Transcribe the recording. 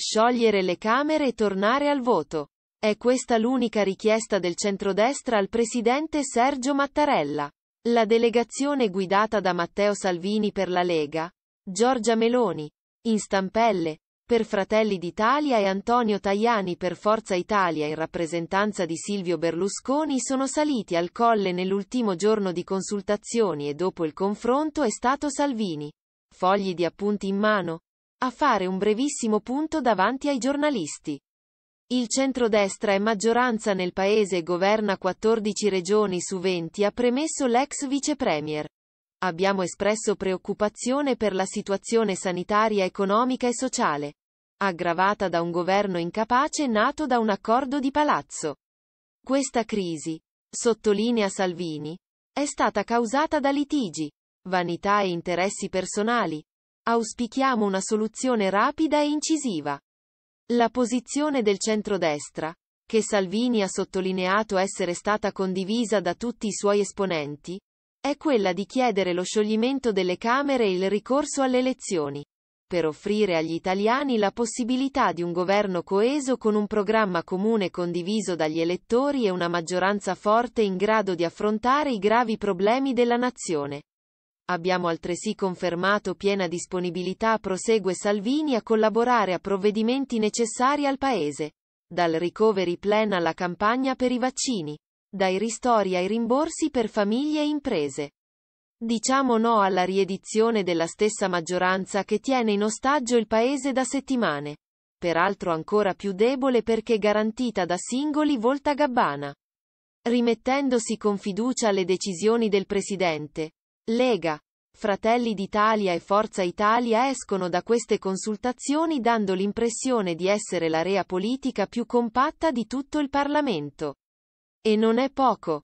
Sciogliere le Camere e tornare al voto. È questa l'unica richiesta del centrodestra al presidente Sergio Mattarella. La delegazione guidata da Matteo Salvini per la Lega, Giorgia Meloni, in stampelle, per Fratelli d'Italia e Antonio Tajani per Forza Italia in rappresentanza di Silvio Berlusconi sono saliti al colle nell'ultimo giorno di consultazioni e dopo il confronto è stato Salvini. Fogli di appunti in mano, a fare un brevissimo punto davanti ai giornalisti. Il centrodestra è maggioranza nel paese e governa 14 regioni su 20 ha premesso l'ex vicepremier. Abbiamo espresso preoccupazione per la situazione sanitaria, economica e sociale, aggravata da un governo incapace nato da un accordo di palazzo. Questa crisi, sottolinea Salvini, è stata causata da litigi, vanità e interessi personali, Auspichiamo una soluzione rapida e incisiva. La posizione del centrodestra, che Salvini ha sottolineato essere stata condivisa da tutti i suoi esponenti, è quella di chiedere lo scioglimento delle Camere e il ricorso alle elezioni, per offrire agli italiani la possibilità di un governo coeso con un programma comune condiviso dagli elettori e una maggioranza forte in grado di affrontare i gravi problemi della nazione. Abbiamo altresì confermato piena disponibilità, prosegue Salvini, a collaborare a provvedimenti necessari al Paese. Dal recovery plan alla campagna per i vaccini. Dai ristori ai rimborsi per famiglie e imprese. Diciamo no alla riedizione della stessa maggioranza che tiene in ostaggio il Paese da settimane. Peraltro ancora più debole perché garantita da singoli volta gabbana. Rimettendosi con fiducia alle decisioni del Presidente, Lega, Fratelli d'Italia e Forza Italia escono da queste consultazioni dando l'impressione di essere l'area politica più compatta di tutto il Parlamento. E non è poco.